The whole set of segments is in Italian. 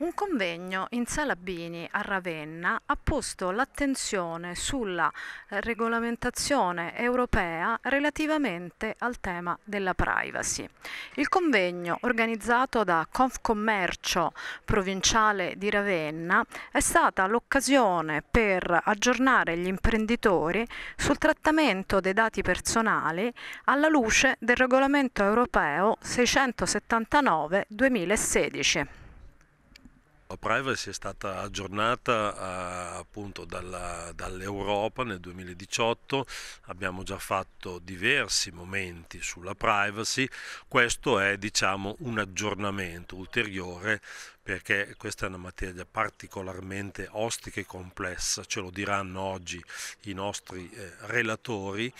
un convegno in Sala Bini a Ravenna ha posto l'attenzione sulla eh, regolamentazione europea relativamente al tema della privacy. Il convegno, organizzato da Confcommercio provinciale di Ravenna, è stata l'occasione per aggiornare gli imprenditori sul trattamento dei dati personali alla luce del regolamento europeo 679 2016. La privacy è stata aggiornata eh, appunto dall'Europa nel 2018, abbiamo già fatto diversi momenti sulla privacy, questo è diciamo un aggiornamento ulteriore perché questa è una materia particolarmente ostica e complessa, ce lo diranno oggi i nostri eh, relatori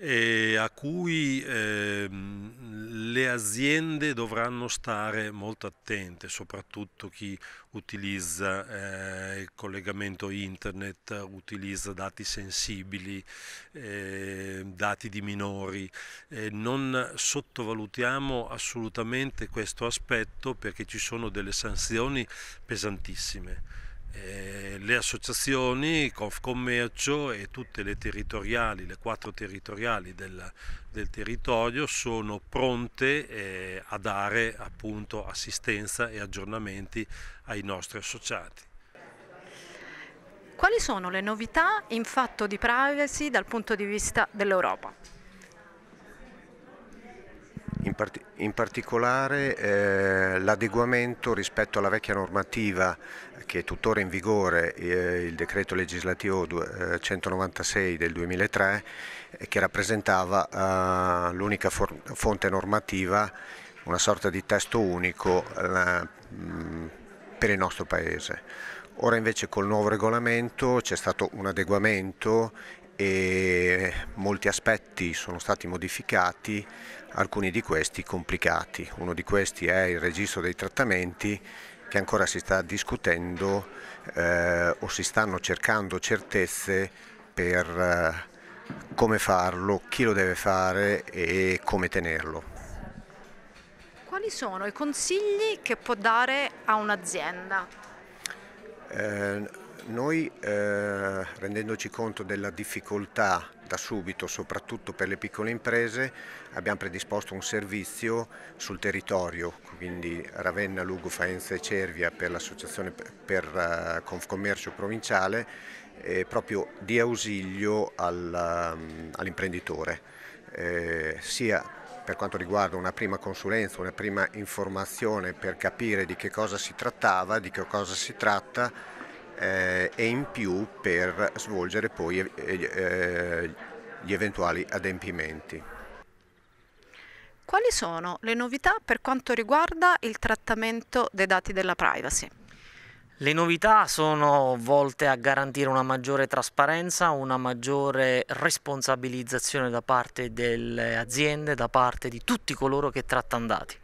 e a cui eh, le aziende dovranno stare molto attente, soprattutto chi utilizza eh, il collegamento internet, utilizza dati sensibili, eh, dati di minori. non sottovalutiamo assolutamente questo aspetto perché ci sono delle sanzioni pesantissime. Eh, le associazioni, Confcommercio e tutte le territoriali, le quattro territoriali del, del territorio sono pronte eh, a dare appunto assistenza e aggiornamenti ai nostri associati. Quali sono le novità in fatto di privacy dal punto di vista dell'Europa? In, part in particolare eh, l'adeguamento rispetto alla vecchia normativa che è tuttora in vigore, eh, il decreto legislativo 196 eh, del 2003, eh, che rappresentava eh, l'unica fonte normativa, una sorta di testo unico mh, per il nostro Paese. Ora invece col nuovo regolamento c'è stato un adeguamento e molti aspetti sono stati modificati, alcuni di questi complicati. Uno di questi è il registro dei trattamenti che ancora si sta discutendo eh, o si stanno cercando certezze per eh, come farlo, chi lo deve fare e come tenerlo. Quali sono i consigli che può dare a un'azienda? Eh, noi eh, rendendoci conto della difficoltà da subito, soprattutto per le piccole imprese, abbiamo predisposto un servizio sul territorio, quindi Ravenna, Lugo, Faenza e Cervia per l'Associazione per uh, eh, Confcommercio Provinciale, eh, proprio di ausilio al, um, all'imprenditore, eh, sia per quanto riguarda una prima consulenza, una prima informazione per capire di che cosa si trattava, di che cosa si tratta, eh, e in più per svolgere poi eh, eh, gli eventuali adempimenti. Quali sono le novità per quanto riguarda il trattamento dei dati della privacy? Le novità sono volte a garantire una maggiore trasparenza, una maggiore responsabilizzazione da parte delle aziende, da parte di tutti coloro che trattano dati.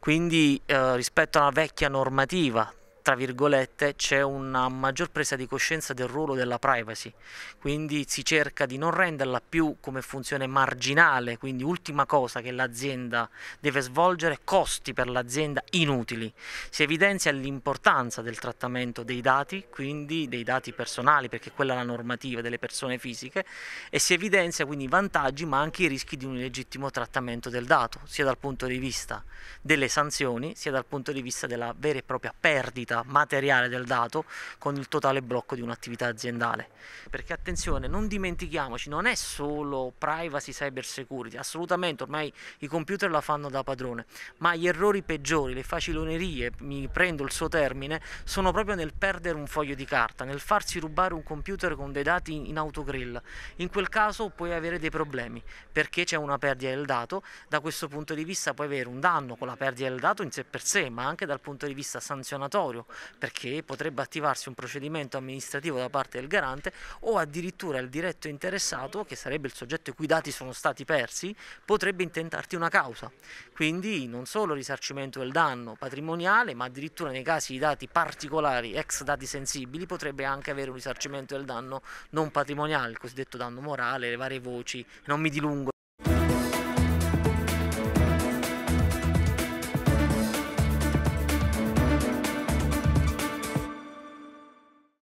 Quindi eh, rispetto alla vecchia normativa tra virgolette, c'è una maggior presa di coscienza del ruolo della privacy, quindi si cerca di non renderla più come funzione marginale, quindi ultima cosa che l'azienda deve svolgere, costi per l'azienda inutili. Si evidenzia l'importanza del trattamento dei dati, quindi dei dati personali, perché quella è la normativa delle persone fisiche, e si evidenzia quindi i vantaggi ma anche i rischi di un illegittimo trattamento del dato, sia dal punto di vista delle sanzioni, sia dal punto di vista della vera e propria perdita perdita materiale del dato con il totale blocco di un'attività aziendale. Perché attenzione, non dimentichiamoci, non è solo privacy cyber security, assolutamente, ormai i computer la fanno da padrone, ma gli errori peggiori, le facilonerie, mi prendo il suo termine, sono proprio nel perdere un foglio di carta, nel farsi rubare un computer con dei dati in autogrill. In quel caso puoi avere dei problemi perché c'è una perdita del dato, da questo punto di vista puoi avere un danno con la perdita del dato in sé per sé, ma anche dal punto di vista sanzionatorio, perché potrebbe attivarsi un procedimento amministrativo da parte del garante o addirittura il diretto interessato, che sarebbe il soggetto i cui dati sono stati persi, potrebbe intentarti una causa. Quindi non solo risarcimento del danno patrimoniale, ma addirittura nei casi di dati particolari, ex dati sensibili, potrebbe anche avere un risarcimento del danno non patrimoniale, il cosiddetto danno morale, le varie voci, non mi dilungo.